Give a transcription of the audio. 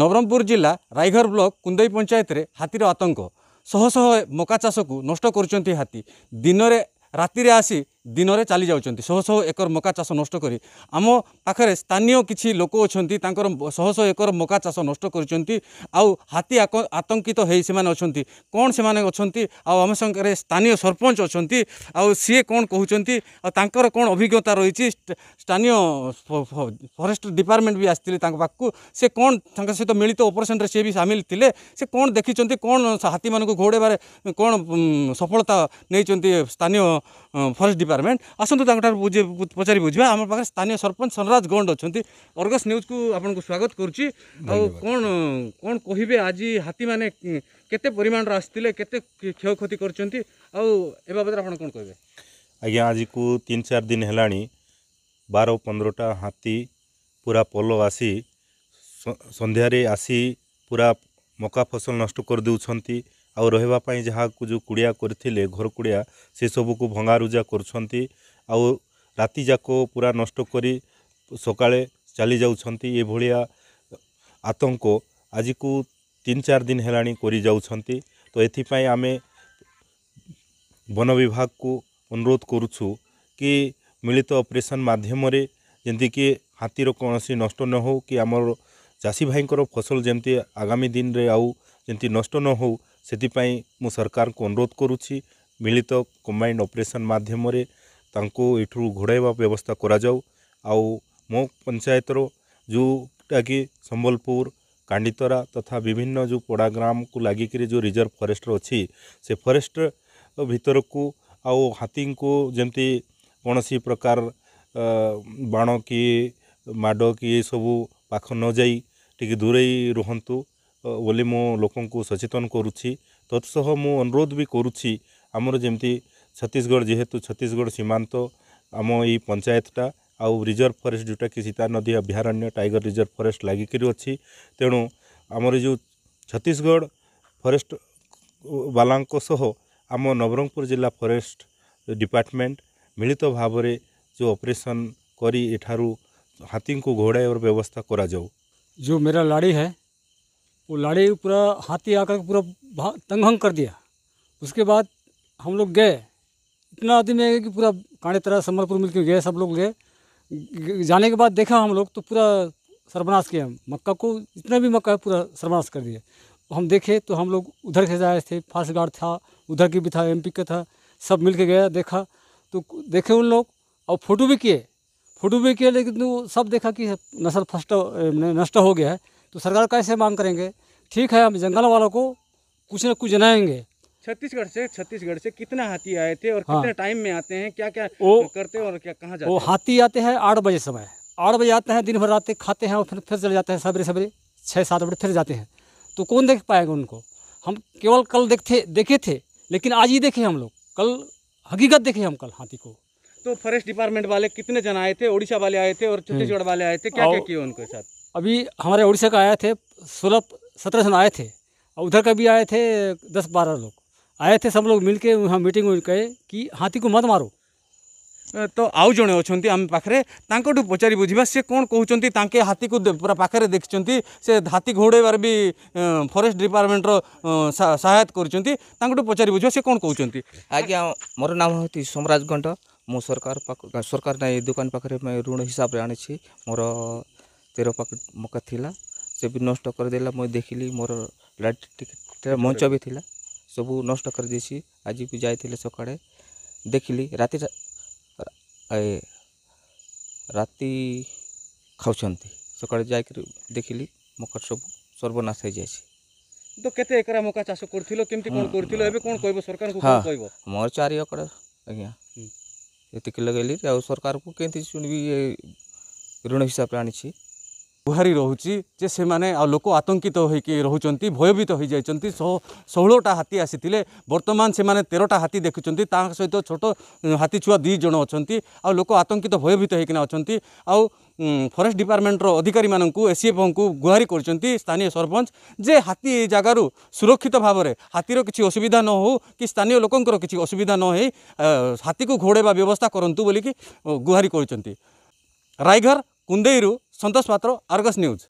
ନବରଙ୍ଗପୁର ଜିଲ୍ଲା ରାଇଘର ବ୍ଲକ କୁନ୍ଦେଇ ପଞ୍ଚାୟତରେ ହାତୀର ଆତଙ୍କ ଶହ ଶହ ମକା ଚାଷକୁ ନଷ୍ଟ କରୁଛନ୍ତି ହାତୀ ଦିନରେ ରାତିରେ ଆସି ଦିନରେ ଚାଲି ଯାଉଛନ୍ତି ଶହ ଶହ ଏକର ମକା ଚାଷ ନଷ୍ଟ କରି ଆମ ପାଖରେ ସ୍ଥାନୀୟ କିଛି ଲୋକ ଅଛନ୍ତି ତାଙ୍କର ଶହ ଶହ ଏକର ମକା ଚାଷ ନଷ୍ଟ କରିଛନ୍ତି ଆଉ ହାତୀ ଆତଙ୍କିତ ହେଇ ସେମାନେ ଅଛନ୍ତି କ'ଣ ସେମାନେ ଅଛନ୍ତି ଆଉ ଆମ ସାଙ୍ଗରେ ସ୍ଥାନୀୟ ସରପଞ୍ଚ ଅଛନ୍ତି ଆଉ ସିଏ କ'ଣ କହୁଛନ୍ତି ଆଉ ତାଙ୍କର କ'ଣ ଅଭିଜ୍ଞତା ରହିଛି ସ୍ଥାନୀୟ ଫରେଷ୍ଟ ଡିପାର୍ଟମେଣ୍ଟ ବି ଆସିଥିଲେ ତାଙ୍କ ପାଖକୁ ସେ କ'ଣ ତାଙ୍କ ସହିତ ମିଳିତ ଅପରେସନରେ ସିଏ ବି ସାମିଲ ଥିଲେ ସେ କ'ଣ ଦେଖିଛନ୍ତି କ'ଣ ହାତୀମାନଙ୍କୁ ଘୋଡ଼େଇବାରେ କ'ଣ ସଫଳତା ନେଇଛନ୍ତି ସ୍ଥାନୀୟ ଫରେଷ୍ଟ ଡିପାର୍ଟମେଣ୍ଟ ডিপার্টমেন্ট আসন্তু তাঙ্কঠার বুঝে পচারি বুঝবা আমার পাখে স্থানীয় সরপঞ্চ সনরাজ গণ্ড অনেক অর্গস নিউজকু আপনার স্বাগত করছি কোণ কোণ কহবে আজ হাতি মানে কেতে পরিমাণর আসলে কেতে ক্ষয়ক্ষতি করছেন আবাবদ আপনার কোণ কহবে আজ্ঞা আজকু তিন চার দিন হল বার পনেরোটা হাতি পুরা পল আসি সন্ধ্যায় আসি পুরা মকা ফসল নষ্ট করে দেউছন্তি ଆଉ ରହିବା ପାଇଁ ଯାହାକୁ ଯେଉଁ କୁଡ଼ିଆ କରିଥିଲେ ଘର କୁଡ଼ିଆ ସେସବୁକୁ ଭଙ୍ଗାରୁଜା କରୁଛନ୍ତି ଆଉ ରାତିଯାକ ପୁରା ନଷ୍ଟ କରି ସକାଳେ ଚାଲିଯାଉଛନ୍ତି ଏଭଳିଆ ଆତଙ୍କ ଆଜିକୁ ତିନି ଚାରି ଦିନ ହେଲାଣି କରିଯାଉଛନ୍ତି ତ ଏଥିପାଇଁ ଆମେ ବନ ବିଭାଗକୁ ଅନୁରୋଧ କରୁଛୁ କି ମିଳିତ ଅପରେସନ୍ ମାଧ୍ୟମରେ ଯେମିତିକି ହାତୀର କୌଣସି ନଷ୍ଟ ନ ହେଉ କି ଆମର ଚାଷୀ ଭାଇଙ୍କର ଫସଲ ଯେମିତି ଆଗାମୀ ଦିନରେ ଆଉ ଯେମିତି ନଷ୍ଟ ନ ହେଉ ସେଥିପାଇଁ ମୁଁ ସରକାରଙ୍କୁ ଅନୁରୋଧ କରୁଛି ମିଳିତ କମ୍ବାଇଣ୍ଡ ଅପରେସନ୍ ମାଧ୍ୟମରେ ତାଙ୍କୁ ଏଠାରୁ ଘୋଡ଼ାଇବା ବ୍ୟବସ୍ଥା କରାଯାଉ ଆଉ ମୋ ପଞ୍ଚାୟତର ଯେଉଁଟାକି ସମ୍ବଲପୁର କାଣ୍ଡିତରା ତଥା ବିଭିନ୍ନ ଯେଉଁ ପଡ଼ା ଗ୍ରାମକୁ ଲାଗିକିରି ଯେଉଁ ରିଜର୍ଭ ଫରେଷ୍ଟର ଅଛି ସେ ଫରେଷ୍ଟ ଭିତରକୁ ଆଉ ହାତୀଙ୍କୁ ଯେମିତି କୌଣସି ପ୍ରକାର ବାଣ କି ମାଡ଼ କି ଏସବୁ ପାଖ ନ ଯାଇ ଟିକେ ଦୂରେଇ ରୁହନ୍ତୁ बोली मु लोक सचेतन करुच्ची तत्सह तो अनुरोध भी करुच्ची आमर जमी छत्तीशगढ़ जीतु छत्तीशगढ़ सीमांत आम यंचायतटा आ रिजर्व फरेस्ट जोटा कि सीता नदी अभयारण्य टाइगर रिजर्व फरेस्ट लगिकर अच्छी तेणु आमर जो छत्तीशगढ़ फरेस्ट बाला आम नवरंगपुर जिला फरेस्ट डिपार्टमेंट मिलित भाव जो अपरेसन करी हाथी को घोड़ाइबार व्यवस्था करा जो मेरा लाड़ी है वो लड़े पूरा हाथी आकर पूरा तंग हंग कर दिया उसके बाद हम लोग गए इतना आदमी है कि पूरा कांडे तरह समरपुर मिल के गए सब लोग गए जाने के बाद देखा हम लोग तो पूरा सर्वनाश किया मक्का को जितना भी मक्का है पूरा सर्वनाश कर दिया हम देखे तो हम लोग उधर से जाए थे फास्ट गार्ड था उधर की भी था एम का था सब मिल के गया देखा तो देखे उन लोग और फोटो भी किए फोटो भी किए लेकिन वो सब देखा कि नसल फस्ट नष्ट हो गया है तो सरकार कैसे मांग करेंगे ठीक है हम जंगल वालों को कुछ ना कुछ जनाएंगे छत्तीसगढ़ से छत्तीसगढ़ से कितना हाथी आए थे और हाँ। कितने टाइम में आते हैं क्या क्या वो, करते हैं और क्या कहाँ जाते वो हाथी आते हैं आठ बजे समय आठ बजे आते हैं दिन भर रात खाते हैं और फिर फिर चले जाते हैं सवेरे सवेरे छः सात बजे फिर जाते हैं तो कौन देख पाएगा उनको हम केवल कल देखते देखे थे लेकिन आज ही देखे हम लोग कल हकीकत देखे हम कल हाथी को तो फॉरेस्ट डिपार्टमेंट वाले कितने जन आए थे उड़ीसा वाले आए थे और छत्तीसगढ़ हम्म। वाले आए थे क्या क्या किए उनके साथ अभी हमारे उड़ीसा का आए थे सोलह सत्रह जन आए थे और उधर का भी आए थे दस बारह लोग आए थे सब लोग मिलके के वहाँ मीटिंग कहे कि हाथी को मत मारो तो आउ जड़े अच्छा आम पाखे पचारि बुझा से कौन कहते हाथी को पूरा पाखे देखते से हाथी घोड़ेबार भी फरेस्ट डिपार्टमेंटर सहायत करूँ पचारि बुझे सी कौन कहते आज्ञा मोर नाम हूँ सम्राज घंट मु सरकार सरकार ना दुकान पाखे ऋण हिसाब से आनी मोर तेर पैकेट मका थिला से भी नष्ट कर देला मैं देखिली मोर लाइट टिकट मंच भी थिला सब नष्ट आज भी जाए सका देख देखिली राति राति खाऊंट सका जा देखिली मका सब सर्वनाश हो जाए तो कैसे एकरा मका चाष कर सरकार को हाँ, मोर चार आज्ञा ये लगे सरकार को कमी ऋण हिसाब से आनी ଗୁହାରି ରହୁଛି ଯେ ସେମାନେ ଆଉ ଲୋକ ଆତଙ୍କିତ ହୋଇକି ରହୁଛନ୍ତି ଭୟଭୀତ ହୋଇଯାଇଛନ୍ତି ଷୋହଳଟା ହାତୀ ଆସିଥିଲେ ବର୍ତ୍ତମାନ ସେମାନେ ତେରଟା ହାତୀ ଦେଖୁଛନ୍ତି ତା ସହିତ ଛୋଟ ହାତୀ ଛୁଆ ଦୁଇ ଜଣ ଅଛନ୍ତି ଆଉ ଲୋକ ଆତଙ୍କିତ ଭୟଭୀତ ହୋଇକିନା ଅଛନ୍ତି ଆଉ ଫରେଷ୍ଟ ଡିପାର୍ଟମେଣ୍ଟର ଅଧିକାରୀମାନଙ୍କୁ ଏସ୍ସିଏଫ୍ଙ୍କୁ ଗୁହାରି କରିଛନ୍ତି ସ୍ଥାନୀୟ ସରପଞ୍ଚ ଯେ ହାତୀ ଏଇ ଜାଗାରୁ ସୁରକ୍ଷିତ ଭାବରେ ହାତୀର କିଛି ଅସୁବିଧା ନ ହେଉ କି ସ୍ଥାନୀୟ ଲୋକଙ୍କର କିଛି ଅସୁବିଧା ନ ହେଇ ହାତୀକୁ ଘୋଡ଼େଇବା ବ୍ୟବସ୍ଥା କରନ୍ତୁ ବୋଲିକି ଗୁହାରି କରିଛନ୍ତି ରାଇଘର ಕುಂದೇರು ಸಂತೋಷ್ ಪಾತ್ರ ಅರ್ಗಸ್ ನ್ಯೂಸ್